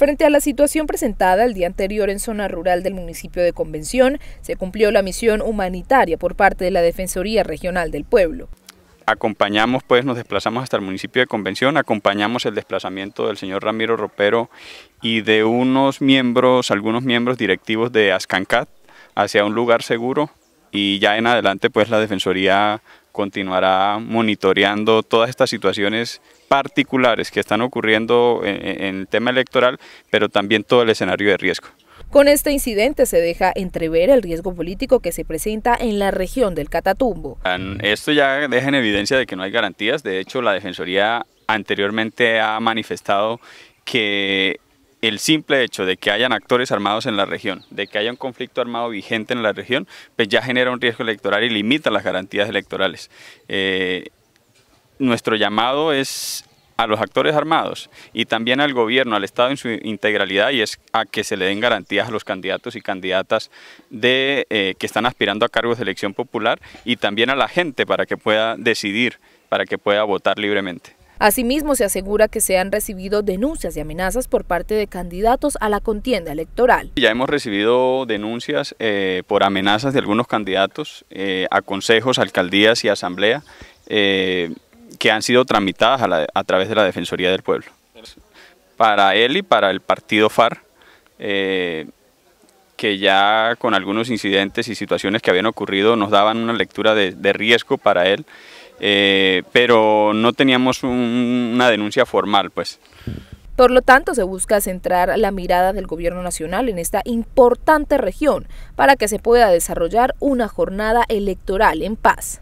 Frente a la situación presentada el día anterior en zona rural del municipio de Convención, se cumplió la misión humanitaria por parte de la Defensoría Regional del Pueblo. Acompañamos, pues nos desplazamos hasta el municipio de Convención, acompañamos el desplazamiento del señor Ramiro Ropero y de unos miembros, algunos miembros directivos de Ascancat hacia un lugar seguro y ya en adelante pues la Defensoría continuará monitoreando todas estas situaciones particulares que están ocurriendo en, el tema electoral, pero también todo el escenario de riesgo. Con este incidente se deja entrever el riesgo político que se presenta en la región del Catatumbo. Esto ya deja en evidencia de que no hay garantías, de hecho la Defensoría anteriormente ha manifestado que el simple hecho de que hayan actores armados en la región, de que haya un conflicto armado vigente en la región, pues ya genera un riesgo electoral y limita las garantías electorales. Eh, nuestro llamado es a los actores armados y también al gobierno, al Estado en su integralidad, y es a que se le den garantías a los candidatos y candidatas de, eh, que están aspirando a cargos de elección popular y también a la gente para que pueda decidir, para que pueda votar libremente. Asimismo, se asegura que se han recibido denuncias y amenazas por parte de candidatos a la contienda electoral. Ya hemos recibido denuncias eh, por amenazas de algunos candidatos eh, a consejos, alcaldías y asamblea eh, que han sido tramitadas a, través de la Defensoría del Pueblo. Para él y para el partido FAR, que ya con algunos incidentes y situaciones que habían ocurrido nos daban una lectura de riesgo para él eh, pero no teníamos una denuncia formal, pues. Por lo tanto, se busca centrar la mirada del Gobierno Nacional en esta importante región para que se pueda desarrollar una jornada electoral en paz.